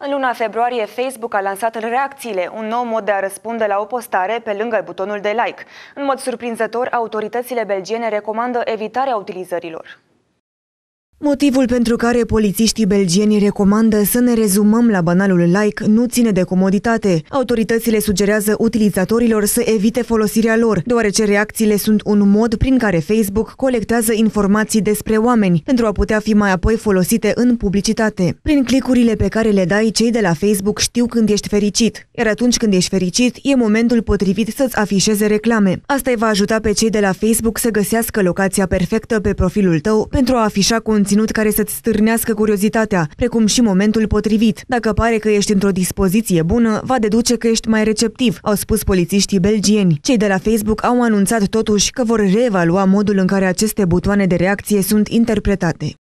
În luna februarie, Facebook a lansat în reacțiile un nou mod de a răspunde la o postare pe lângă butonul de like. În mod surprinzător, autoritățile belgiene recomandă evitarea utilizărilor. Motivul pentru care polițiștii belgieni recomandă să ne rezumăm la banalul like nu ține de comoditate. Autoritățile sugerează utilizatorilor să evite folosirea lor, deoarece reacțiile sunt un mod prin care Facebook colectează informații despre oameni, pentru a putea fi mai apoi folosite în publicitate. Prin clicurile pe care le dai, cei de la Facebook știu când ești fericit, iar atunci când ești fericit, e momentul potrivit să-ți afișeze reclame. Asta îi va ajuta pe cei de la Facebook să găsească locația perfectă pe profilul tău pentru a afișa conținut conținut care să-ți stârnească curiozitatea, precum și momentul potrivit. Dacă pare că ești într-o dispoziție bună, va deduce că ești mai receptiv, au spus polițiștii belgieni. Cei de la Facebook au anunțat totuși că vor reevalua modul în care aceste butoane de reacție sunt interpretate.